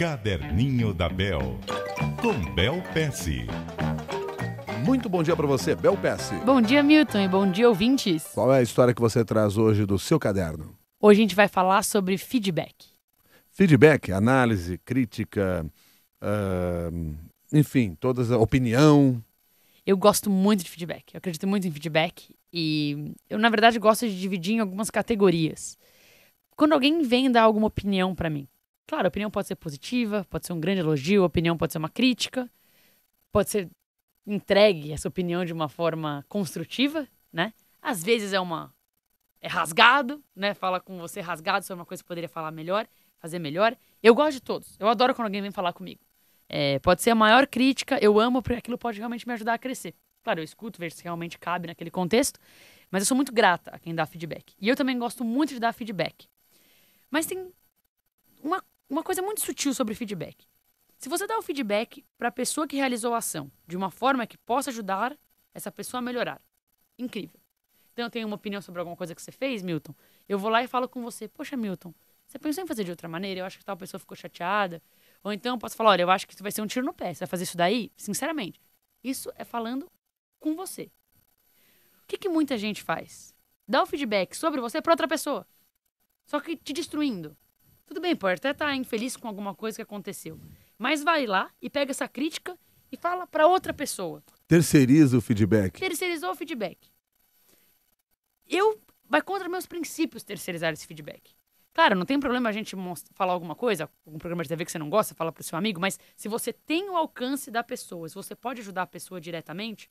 Caderninho da Bel, com Bel Pesce. Muito bom dia para você, Bel Pesce. Bom dia, Milton, e bom dia, ouvintes. Qual é a história que você traz hoje do seu caderno? Hoje a gente vai falar sobre feedback. Feedback, análise, crítica, uh, enfim, todas a opinião. Eu gosto muito de feedback. Eu acredito muito em feedback e eu na verdade gosto de dividir em algumas categorias. Quando alguém vem dar alguma opinião para mim, Claro, a opinião pode ser positiva, pode ser um grande elogio, a opinião pode ser uma crítica, pode ser entregue essa opinião de uma forma construtiva, né? Às vezes é uma é rasgado, né? Fala com você rasgado sobre uma coisa que poderia falar melhor, fazer melhor. Eu gosto de todos. Eu adoro quando alguém vem falar comigo. É, pode ser a maior crítica, eu amo, porque aquilo pode realmente me ajudar a crescer. Claro, eu escuto, vejo se realmente cabe naquele contexto, mas eu sou muito grata a quem dá feedback. E eu também gosto muito de dar feedback. Mas tem uma uma coisa muito sutil sobre feedback. Se você dá o feedback para a pessoa que realizou a ação de uma forma que possa ajudar essa pessoa a melhorar, incrível. Então eu tenho uma opinião sobre alguma coisa que você fez, Milton. Eu vou lá e falo com você: Poxa, Milton, você pensou em fazer de outra maneira? Eu acho que tal pessoa ficou chateada. Ou então eu posso falar: Olha, eu acho que isso vai ser um tiro no pé. Você vai fazer isso daí? Sinceramente, isso é falando com você. O que, que muita gente faz? Dá o feedback sobre você para outra pessoa, só que te destruindo. Tudo bem, pode até estar tá infeliz com alguma coisa que aconteceu. Mas vai lá e pega essa crítica e fala para outra pessoa. Terceiriza o feedback. Terceirizou o feedback. Eu. Vai contra meus princípios terceirizar esse feedback. Claro, não tem problema a gente falar alguma coisa, algum programa de TV que você não gosta, falar para o seu amigo, mas se você tem o alcance da pessoa, se você pode ajudar a pessoa diretamente,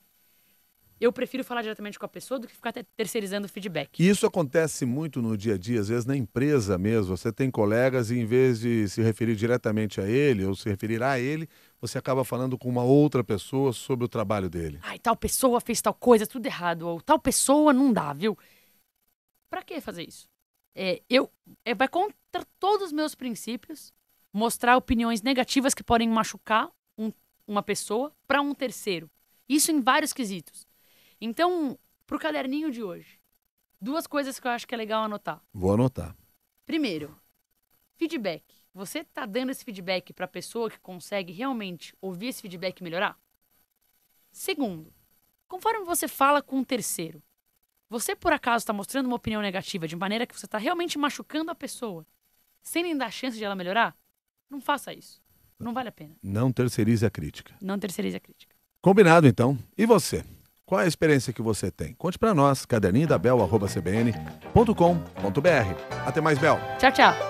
eu prefiro falar diretamente com a pessoa do que ficar terceirizando o feedback. E isso acontece muito no dia a dia, às vezes na empresa mesmo. Você tem colegas e em vez de se referir diretamente a ele ou se referir a ele, você acaba falando com uma outra pessoa sobre o trabalho dele. Ai, tal pessoa fez tal coisa, tudo errado. Ou tal pessoa não dá, viu? Para que fazer isso? É, eu é, vai contra todos os meus princípios mostrar opiniões negativas que podem machucar um, uma pessoa para um terceiro. Isso em vários quesitos. Então, pro caderninho de hoje, duas coisas que eu acho que é legal anotar. Vou anotar. Primeiro, feedback. Você tá dando esse feedback para a pessoa que consegue realmente ouvir esse feedback e melhorar? Segundo, conforme você fala com o um terceiro, você por acaso está mostrando uma opinião negativa de maneira que você está realmente machucando a pessoa, sem nem dar chance de ela melhorar? Não faça isso. Não vale a pena. Não terceirize a crítica. Não terceirize a crítica. Combinado então. E você? Qual é a experiência que você tem? Conte para nós, caderninho da Bel, arroba cbn.com.br. Até mais, Bel. Tchau, tchau.